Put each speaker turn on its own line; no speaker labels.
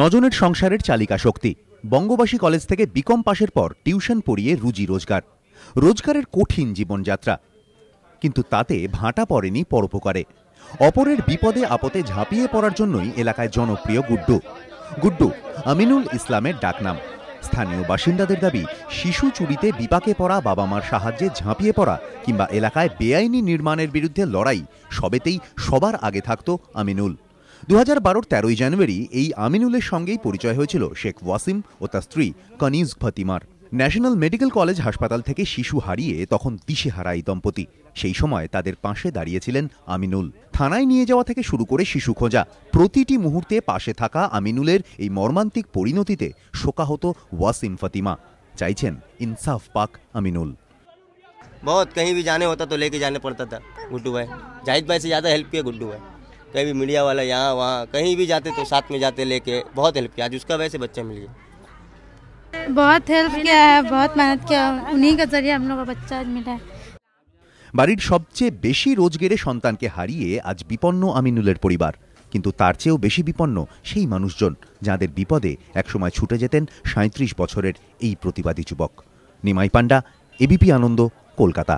নজনের সংসারের চালিকা শক্তি বঙ্গবাসী কলেজ থেকে বিকম পাশের পর টিউশন পড়িয়ে রুজি রোজগার রোজগারের কঠিন জীবনযাত্রা কিন্তু তাতে ভাঁটা পড়েনি পরোপকারে অপরের বিপদে আপদে ঝাঁপিয়ে পড়ার জন্যই এলাকায় জনপ্রিয় গুড্ডু গুড্ডু আমিনুল ইসলামের ডাকনাম স্থানীয় বাসিন্দাদের দাবি শিশু চুরিতে বিপাকে পড়া বাবা মার সাহায্যে ঝাঁপিয়ে পড়া কিংবা এলাকায় বেআইনি নির্মাণের বিরুদ্ধে লড়াই সবেতেই সবার আগে থাকত আমিনুল দু হাজার বারোর তেরোই জানুয়ারি এই আমিনুলের সঙ্গেই পরিচয় হয়েছিল শেখ ওয়াসিম ও তার স্ত্রী কনিজ ফাতিমার ন্যাশনাল মেডিকেল কলেজ হাসপাতাল থেকে শিশু হারিয়ে তখন হারা এই দম্পতি সেই সময় তাদের পাশে দাঁড়িয়েছিলেন আমিনুল থানায় নিয়ে যাওয়া থেকে শুরু করে শিশু খোঁজা প্রতিটি মুহূর্তে পাশে থাকা আমিনুলের এই মর্মান্তিক পরিণতিতে শোকাহত ওয়াসিম ফাতিমা চাইছেন ইনসাফ পাক আমিনুল
बहुत कहीं জানে হতো होता तो लेके जाने पड़ता था ভাই भाई जाहिद হেল্প से ज़्यादा हेल्प कहीं भी मीडिया वाला यहाँ वहाँ कहीं भी जाते तो साथ में जाते लेके बहुत हेल्प किया आज उसका वैसे बच्चा मिल गया
बहुत हेल्प किया है बहुत मेहनत किया उन्हीं के जरिए हम लोग का बच्चा आज मिला है
বাড়ির সবচেয়ে বেশি রোজগেরে সন্তানকে হারিয়ে আজ বিপন্ন আমিনুলের পরিবার কিন্তু তার চেয়েও বেশি বিপন্ন সেই মানুষজন যাদের বিপদে একসময় ছুটে যেতেন সাঁত্রিশ বছরের এই প্রতিবাদী যুবক নিমাই পাণ্ডা এবিপি আনন্দ কলকাতা